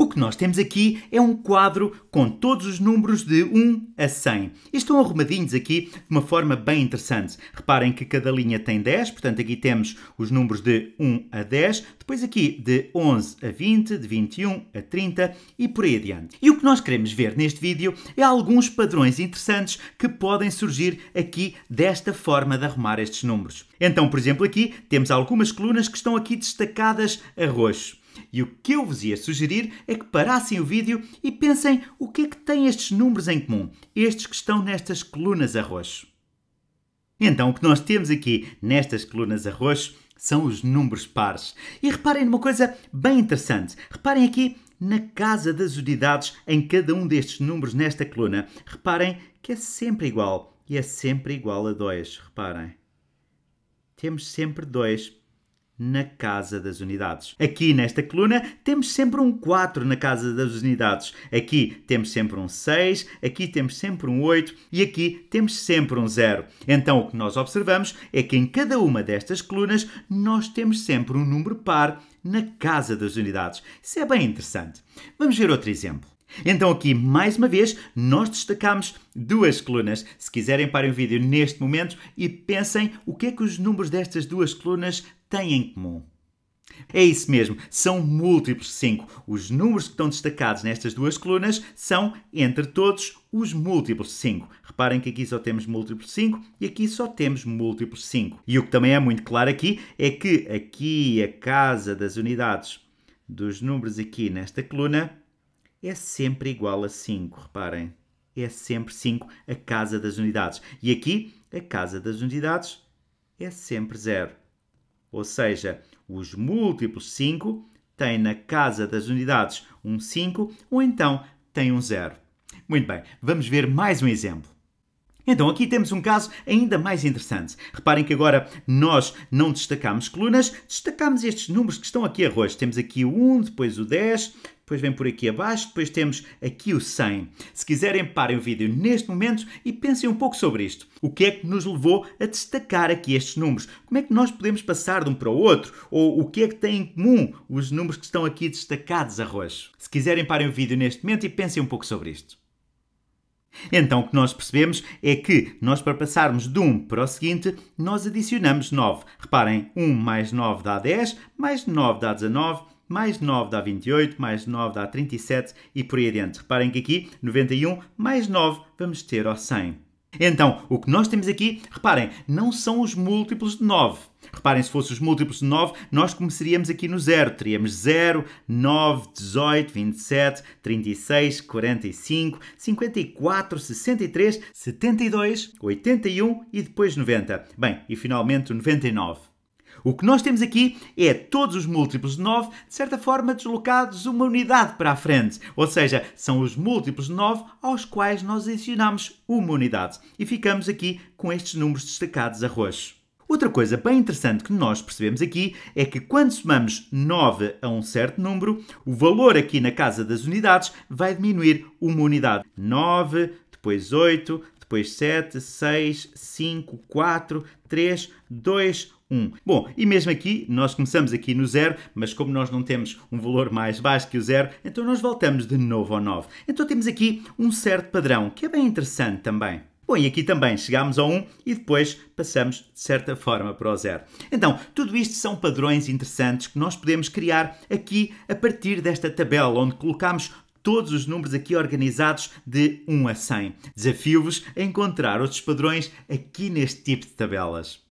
O que nós temos aqui é um quadro com todos os números de 1 a 100. E estão arrumadinhos aqui de uma forma bem interessante. Reparem que cada linha tem 10, portanto aqui temos os números de 1 a 10, depois aqui de 11 a 20, de 21 a 30 e por aí adiante. E o que nós queremos ver neste vídeo é alguns padrões interessantes que podem surgir aqui desta forma de arrumar estes números. Então, por exemplo, aqui temos algumas colunas que estão aqui destacadas a roxo. E o que eu vos ia sugerir é que parassem o vídeo e pensem o que é que têm estes números em comum, estes que estão nestas colunas a roxo. Então, o que nós temos aqui nestas colunas a roxo são os números pares. E reparem numa coisa bem interessante. Reparem aqui na casa das unidades em cada um destes números nesta coluna. Reparem que é sempre igual. E é sempre igual a 2. Reparem. Temos sempre 2 na Casa das Unidades. Aqui nesta coluna temos sempre um 4 na Casa das Unidades, aqui temos sempre um 6, aqui temos sempre um 8 e aqui temos sempre um 0. Então o que nós observamos é que em cada uma destas colunas nós temos sempre um número par na Casa das Unidades. Isso é bem interessante. Vamos ver outro exemplo. Então aqui, mais uma vez, nós destacamos duas colunas. Se quiserem, parem o vídeo neste momento e pensem o que é que os números destas duas colunas têm em comum? É isso mesmo, são múltiplos de 5. Os números que estão destacados nestas duas colunas são, entre todos, os múltiplos de 5. Reparem que aqui só temos múltiplos de 5 e aqui só temos múltiplos de 5. E o que também é muito claro aqui é que aqui a casa das unidades dos números aqui nesta coluna é sempre igual a 5, reparem. É sempre 5 a casa das unidades. E aqui a casa das unidades é sempre 0. Ou seja, os múltiplos 5 têm na casa das unidades um 5 ou então têm um 0. Muito bem, vamos ver mais um exemplo. Então, aqui temos um caso ainda mais interessante. Reparem que agora nós não destacamos colunas, destacamos estes números que estão aqui a rosto. Temos aqui o 1, depois o 10, depois vem por aqui abaixo, depois temos aqui o 100. Se quiserem, parem o vídeo neste momento e pensem um pouco sobre isto. O que é que nos levou a destacar aqui estes números? Como é que nós podemos passar de um para o outro? Ou o que é que tem em comum os números que estão aqui destacados a roxo? Se quiserem, parem o vídeo neste momento e pensem um pouco sobre isto. Então o que nós percebemos é que nós para passarmos de um para o seguinte, nós adicionamos 9. Reparem, 1 mais 9 dá 10, mais 9 dá 19, mais 9 dá 28, mais 9 dá 37 e por aí adiante. Reparem que aqui, 91 mais 9, vamos ter ao 100. Então, o que nós temos aqui, reparem, não são os múltiplos de 9. Reparem, se fossem os múltiplos de 9, nós começaríamos aqui no 0. Teríamos 0, 9, 18, 27, 36, 45, 54, 63, 72, 81 e depois 90. Bem, e finalmente o 99. O que nós temos aqui é todos os múltiplos de 9, de certa forma, deslocados uma unidade para a frente. Ou seja, são os múltiplos de 9 aos quais nós adicionamos uma unidade. E ficamos aqui com estes números destacados a roxo. Outra coisa bem interessante que nós percebemos aqui é que quando somamos 9 a um certo número, o valor aqui na casa das unidades vai diminuir uma unidade. 9, depois 8, depois 7, 6, 5, 4, 3, 2, 1. Bom, e mesmo aqui, nós começamos aqui no 0, mas como nós não temos um valor mais baixo que o 0, então nós voltamos de novo ao 9. Então temos aqui um certo padrão, que é bem interessante também. Bom, e aqui também chegamos ao 1 e depois passamos, de certa forma, para o 0. Então, tudo isto são padrões interessantes que nós podemos criar aqui a partir desta tabela, onde colocamos todos os números aqui organizados de 1 a 100. Desafio-vos a encontrar outros padrões aqui neste tipo de tabelas.